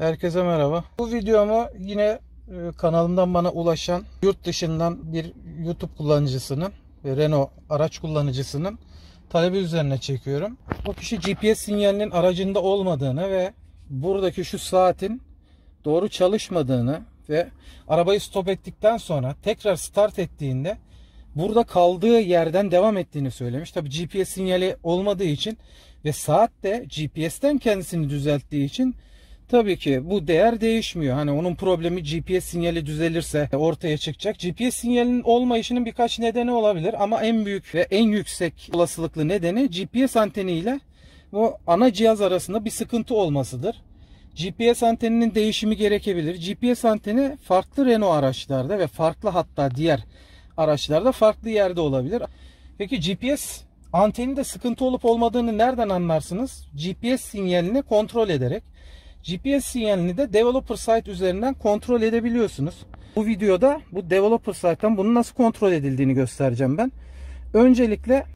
Herkese merhaba. Bu videomu yine e, kanalımdan bana ulaşan yurt dışından bir YouTube kullanıcısının ve Renault araç kullanıcısının talebi üzerine çekiyorum. O kişi GPS sinyalinin aracında olmadığını ve buradaki şu saatin doğru çalışmadığını ve arabayı stop ettikten sonra tekrar start ettiğinde burada kaldığı yerden devam ettiğini söylemiş. Tabi GPS sinyali olmadığı için ve saat de GPS'ten kendisini düzelttiği için Tabii ki bu değer değişmiyor. Hani onun problemi GPS sinyali düzelirse ortaya çıkacak. GPS sinyalinin olmayışının birkaç nedeni olabilir ama en büyük ve en yüksek olasılıklı nedeni GPS anteniyle bu ana cihaz arasında bir sıkıntı olmasıdır. GPS anteninin değişimi gerekebilir. GPS anteni farklı Renault araçlarda ve farklı hatta diğer araçlarda farklı yerde olabilir. Peki GPS anteninde sıkıntı olup olmadığını nereden anlarsınız? GPS sinyalini kontrol ederek. GPS sinyalini de developer site üzerinden kontrol edebiliyorsunuz. Bu videoda bu developer site'dan bunu nasıl kontrol edildiğini göstereceğim ben. Öncelikle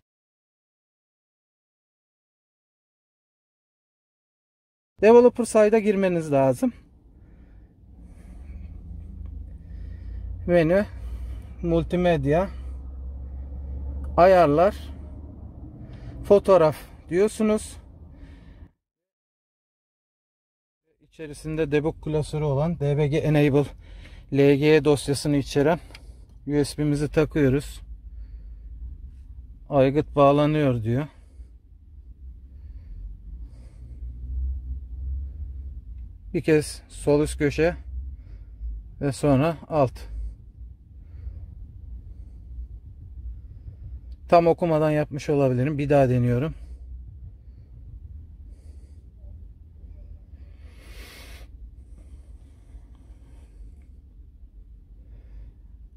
developer site'a girmeniz lazım. Menü multimedya ayarlar fotoğraf diyorsunuz. İçerisinde debug klasörü olan DBG Enable LG e dosyasını içeren USB'mizi takıyoruz. Aygıt bağlanıyor diyor. Bir kez sol üst köşe ve sonra alt. Tam okumadan yapmış olabilirim. Bir daha deniyorum.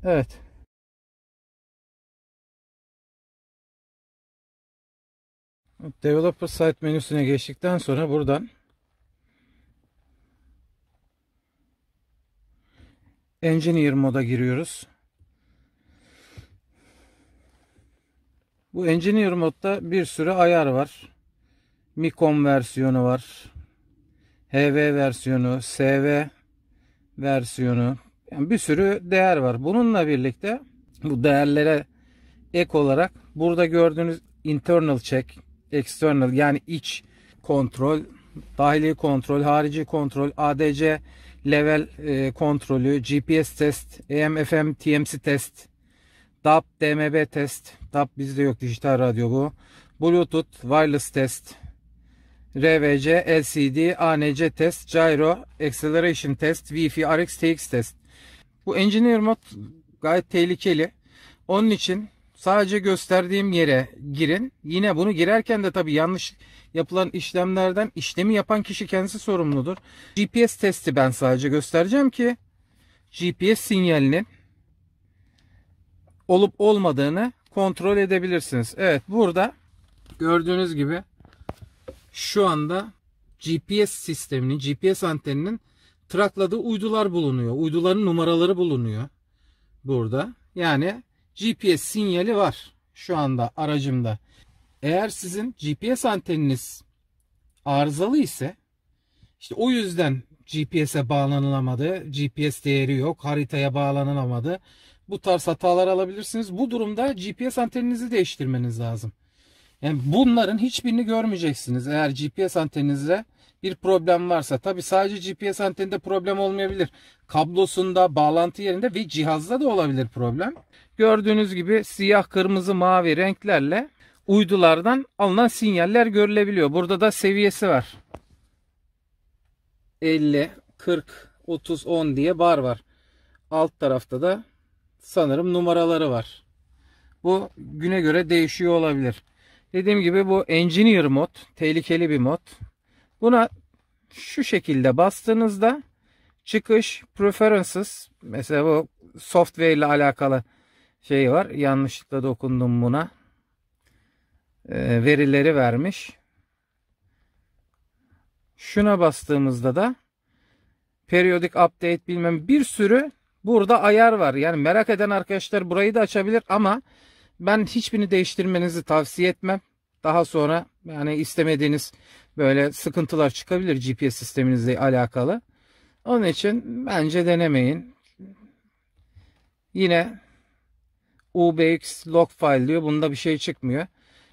Evet. Developer Site menüsüne geçtikten sonra buradan Engineer moda giriyoruz. Bu Engineer modda bir sürü ayar var. Micom versiyonu var. HV versiyonu, SV versiyonu, yani bir sürü değer var. Bununla birlikte bu değerlere ek olarak burada gördüğünüz internal check, external yani iç kontrol, dahili kontrol, harici kontrol, ADC level e, kontrolü, GPS test, EM-FM TMC test, DAB DMB test, DAB bizde yok dijital radyo bu, Bluetooth wireless test, RVC, LCD, ANC test, gyro, acceleration test, Wi-Fi, RX, TX test. Bu engineer mod gayet tehlikeli. Onun için sadece gösterdiğim yere girin. Yine bunu girerken de tabii yanlış yapılan işlemlerden işlemi yapan kişi kendisi sorumludur. GPS testi ben sadece göstereceğim ki GPS sinyalinin olup olmadığını kontrol edebilirsiniz. Evet burada gördüğünüz gibi şu anda GPS sisteminin, GPS anteninin trakladığı uydular bulunuyor. Uyduların numaraları bulunuyor burada. Yani GPS sinyali var şu anda aracımda. Eğer sizin GPS anteniniz arızalı ise işte o yüzden GPS'e bağlanılamadı, GPS değeri yok, haritaya bağlanılamadı. Bu tarz hatalar alabilirsiniz. Bu durumda GPS anteninizi değiştirmeniz lazım. Yani bunların hiçbirini görmeyeceksiniz eğer GPS anteninizde bir problem varsa. Tabi sadece GPS anteninde problem olmayabilir. Kablosunda, bağlantı yerinde ve cihazda da olabilir problem. Gördüğünüz gibi siyah, kırmızı, mavi renklerle uydulardan alınan sinyaller görülebiliyor. Burada da seviyesi var. 50, 40, 30, 10 diye bar var. Alt tarafta da sanırım numaraları var. Bu güne göre değişiyor olabilir. Dediğim gibi bu engineer mod. Tehlikeli bir mod. Buna şu şekilde bastığınızda çıkış preferences mesela bu software ile alakalı şey var. Yanlışlıkla dokundum buna. Ee, verileri vermiş. Şuna bastığımızda da periyodik update bilmem bir sürü burada ayar var. Yani merak eden arkadaşlar burayı da açabilir ama ben hiçbirini değiştirmenizi tavsiye etmem. Daha sonra yani istemediğiniz böyle sıkıntılar çıkabilir GPS sisteminizle alakalı. Onun için bence denemeyin. Yine UBX log file diyor. Bunda bir şey çıkmıyor.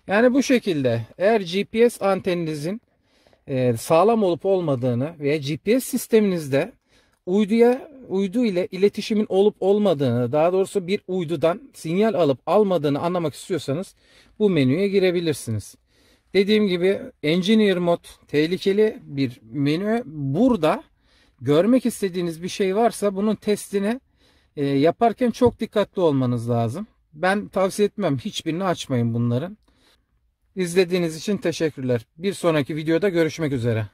Yani bu şekilde eğer GPS anteninizin e, sağlam olup olmadığını veya GPS sisteminizde uyduya uydu ile iletişimin olup olmadığını, daha doğrusu bir uydudan sinyal alıp almadığını anlamak istiyorsanız bu menüye girebilirsiniz. Dediğim gibi Engineer Mode tehlikeli bir menü. Burada görmek istediğiniz bir şey varsa bunun testini e, yaparken çok dikkatli olmanız lazım. Ben tavsiye etmem. Hiçbirini açmayın bunların. İzlediğiniz için teşekkürler. Bir sonraki videoda görüşmek üzere.